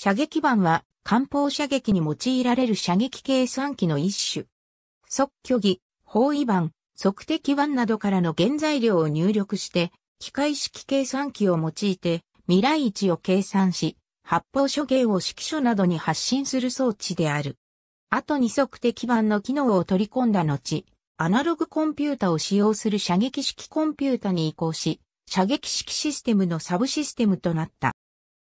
射撃板は、艦砲射撃に用いられる射撃計算機の一種。即虚偽、方位板、測定板などからの原材料を入力して、機械式計算機を用いて、未来位置を計算し、発砲処刑を指揮所などに発信する装置である。後に測定板の機能を取り込んだ後、アナログコンピュータを使用する射撃式コンピュータに移行し、射撃式システムのサブシステムとなった。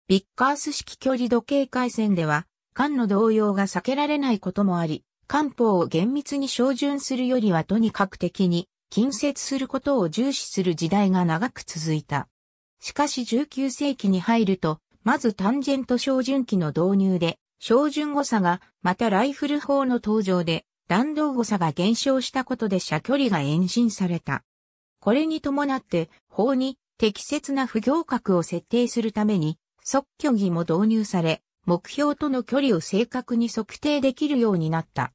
ビッカース式距離時計回線では、間の動揺が避けられないこともあり、漢方を厳密に照準するよりはとにかく的に近接することを重視する時代が長く続いた。しかし19世紀に入ると、まずタンジェント照準器の導入で、照準誤差が、またライフル砲の登場で、弾道誤差が減少したことで射距離が延伸された。これに伴って、砲に適切な不行角を設定するために、測距儀も導入され、目標との距離を正確に測定できるようになった。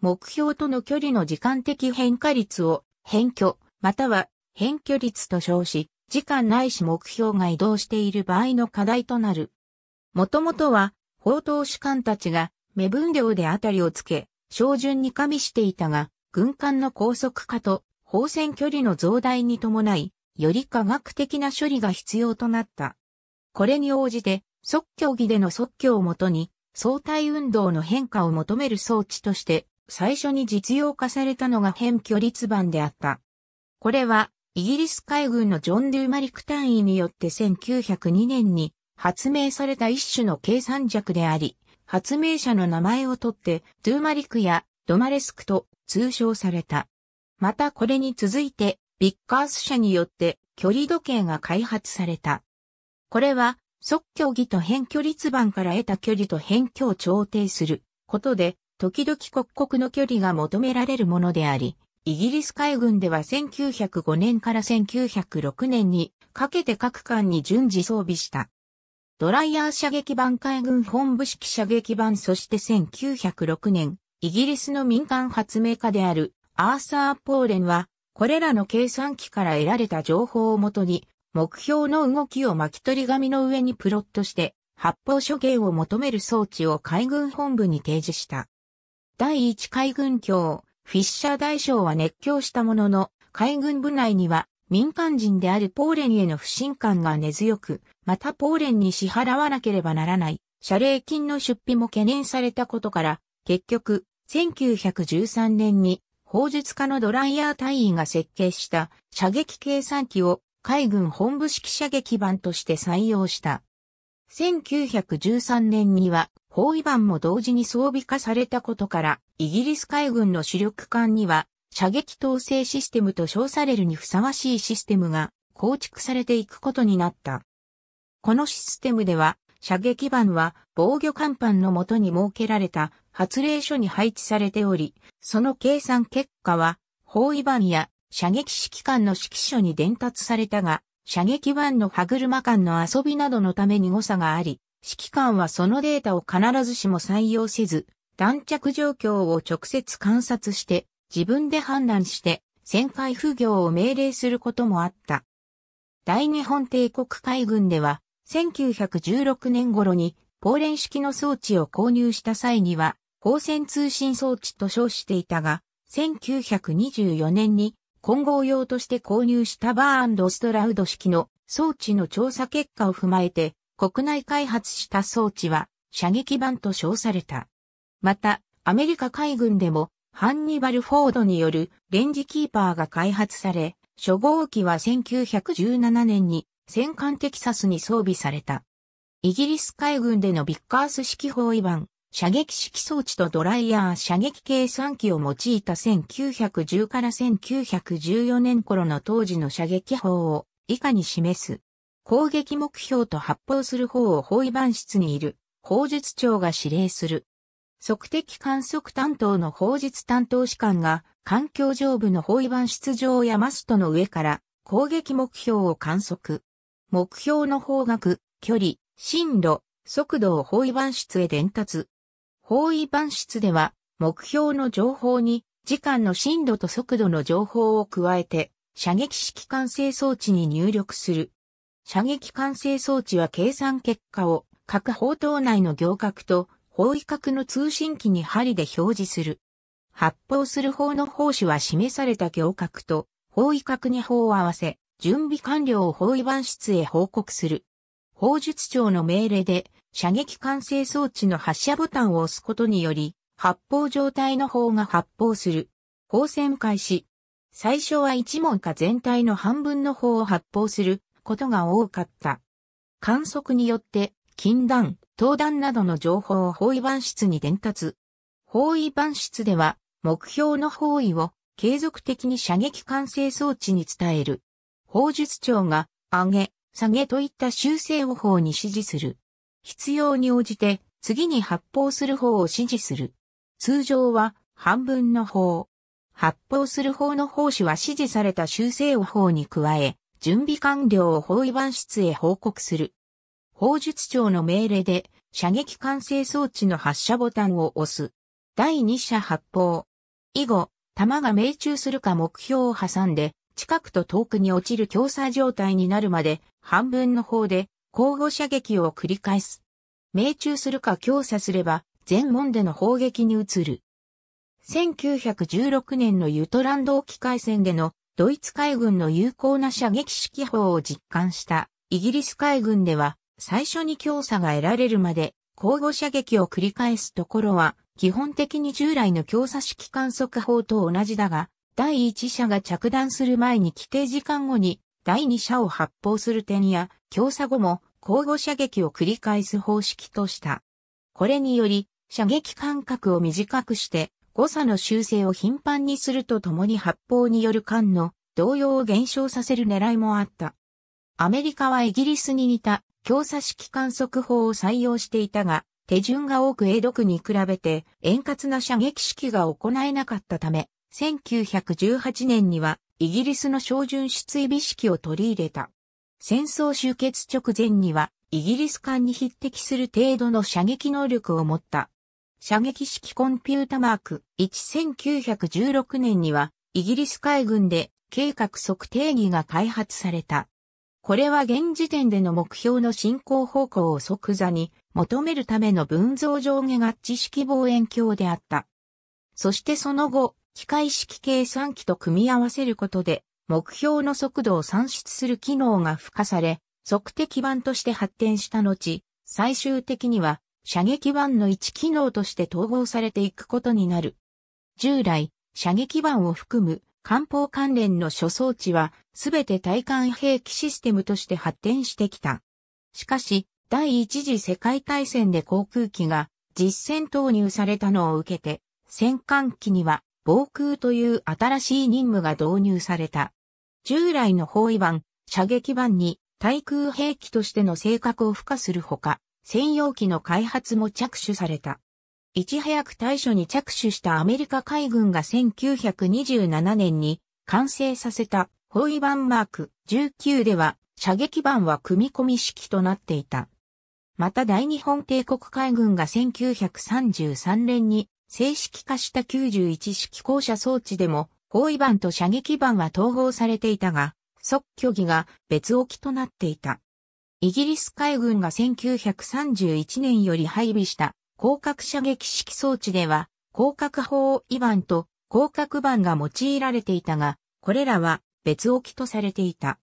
目標との距離の時間的変化率を変距、または変距率と称し、時間ないし目標が移動している場合の課題となる。もともとは、砲塔士官たちが目分量であたりをつけ、照準に加味していたが、軍艦の高速化と砲戦距離の増大に伴い、より科学的な処理が必要となった。これに応じて、即興儀での即興をもとに、相対運動の変化を求める装置として、最初に実用化されたのが変距離板であった。これは、イギリス海軍のジョン・デューマリク単位によって1902年に発明された一種の計算尺であり、発明者の名前をとって、ドゥーマリクやドマレスクと通称された。またこれに続いて、ビッカース社によって距離時計が開発された。これは、即距儀と変距率板から得た距離と変距を調停することで、時々刻国の距離が求められるものであり、イギリス海軍では1905年から1906年にかけて各艦に順次装備した。ドライヤー射撃板海軍本部式射撃板そして1906年、イギリスの民間発明家であるアーサー・ポーレンは、これらの計算機から得られた情報をもとに、目標の動きを巻き取り紙の上にプロットして発砲処刑を求める装置を海軍本部に提示した。第一海軍卿、フィッシャー大将は熱狂したものの、海軍部内には民間人であるポーレンへの不信感が根強く、またポーレンに支払わなければならない謝礼金の出費も懸念されたことから、結局、1913年に、砲術家のドライヤー隊員が設計した射撃計算機を海軍本部式射撃版として採用した。1913年には包囲版も同時に装備化されたことから、イギリス海軍の主力艦には射撃統制システムと称されるにふさわしいシステムが構築されていくことになった。このシステムでは、射撃板は防御甲板のもとに設けられた発令所に配置されており、その計算結果は、包囲板や射撃指揮官の指揮所に伝達されたが、射撃版の歯車間の遊びなどのために誤差があり、指揮官はそのデータを必ずしも採用せず、弾着状況を直接観察して、自分で判断して、旋回不行を命令することもあった。大日本帝国海軍では、1916年頃に、ポーレン式の装置を購入した際には、光線通信装置と称していたが、1924年に混合用として購入したバーストラウド式の装置の調査結果を踏まえて、国内開発した装置は射撃版と称された。また、アメリカ海軍でもハンニバル・フォードによるレンジキーパーが開発され、初号機は1917年に戦艦テキサスに装備された。イギリス海軍でのビッカース式包囲版、射撃式装置とドライヤー射撃計算機を用いた1910から1914年頃の当時の射撃法を以下に示す。攻撃目標と発砲する方を包囲板室にいる砲術長が指令する。測的観測担当の砲術担当士官が環境上部の包囲板室上やマストの上から攻撃目標を観測。目標の方角、距離、進路、速度を包囲板室へ伝達。方位板室では、目標の情報に、時間の深度と速度の情報を加えて、射撃式管制装置に入力する。射撃管制装置は計算結果を各砲塔内の行角と方位角の通信機に針で表示する。発砲する方の砲手は示された行角と方位角に砲を合わせ、準備完了を方位板室へ報告する。砲術長の命令で射撃管制装置の発射ボタンを押すことにより、発砲状態の方が発砲する。放線開始。最初は一門か全体の半分の方を発砲することが多かった。観測によって、近弾、投弾などの情報を包囲板室に伝達。包囲板室では、目標の方位を継続的に射撃管制装置に伝える。砲術長が、上げ、下げといった修正を法に指示する。必要に応じて次に発砲する方を指示する。通常は半分の方。発砲する方の方紙は指示された修正を方に加え、準備完了を包囲板室へ報告する。砲術長の命令で射撃管制装置の発射ボタンを押す。第2射発砲。以後、弾が命中するか目標を挟んで、近くと遠くに落ちる強さ状態になるまで、半分の方で交互射撃を繰り返す。命中するか強査すれば、全門での砲撃に移る。1916年のユトランド沖海戦でのドイツ海軍の有効な射撃式法を実感したイギリス海軍では最初に強査が得られるまで交互射撃を繰り返すところは基本的に従来の強査式観測法と同じだが第1射が着弾する前に規定時間後に第2射を発砲する点や強査後も交互射撃を繰り返す方式とした。これにより、射撃間隔を短くして、誤差の修正を頻繁にするとともに発砲による間の動揺を減少させる狙いもあった。アメリカはイギリスに似た強差式観測法を採用していたが、手順が多く英独に比べて円滑な射撃式が行えなかったため、1918年にはイギリスの照準出位美式を取り入れた。戦争終結直前には、イギリス艦に匹敵する程度の射撃能力を持った。射撃式コンピュータマーク1916年には、イギリス海軍で計画測定儀が開発された。これは現時点での目標の進行方向を即座に求めるための分像上下合致式望遠鏡であった。そしてその後、機械式計算機と組み合わせることで、目標の速度を算出する機能が付加され、測定基板として発展した後、最終的には射撃板の置機能として統合されていくことになる。従来、射撃板を含む艦砲関連の諸装置は、全て対艦兵器システムとして発展してきた。しかし、第一次世界大戦で航空機が実戦投入されたのを受けて、戦艦機には防空という新しい任務が導入された。従来の包囲板、射撃板に対空兵器としての性格を付加するほか、専用機の開発も着手された。いち早く対処に着手したアメリカ海軍が1927年に完成させた包囲板マーク19では射撃板は組み込み式となっていた。また大日本帝国海軍が1933年に正式化した91式校舎装置でも包囲板と射撃板は統合されていたが、即虚偽が別置きとなっていた。イギリス海軍が1931年より配備した広角射撃式装置では、広角包違反と広角板が用いられていたが、これらは別置きとされていた。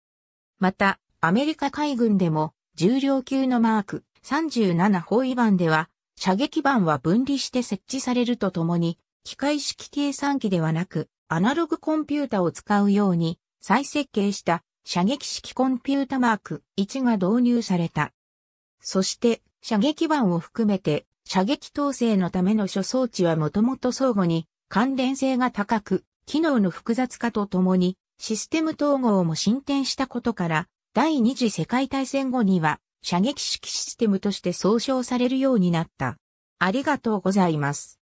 また、アメリカ海軍でも重量級のマーク37包囲板では、射撃板は分離して設置されるとともに、機械式計算機ではなく、アナログコンピュータを使うように再設計した射撃式コンピュータマーク1が導入された。そして射撃板を含めて射撃統制のための諸装置はもともと相互に関連性が高く、機能の複雑化とともにシステム統合も進展したことから、第二次世界大戦後には射撃式システムとして総称されるようになった。ありがとうございます。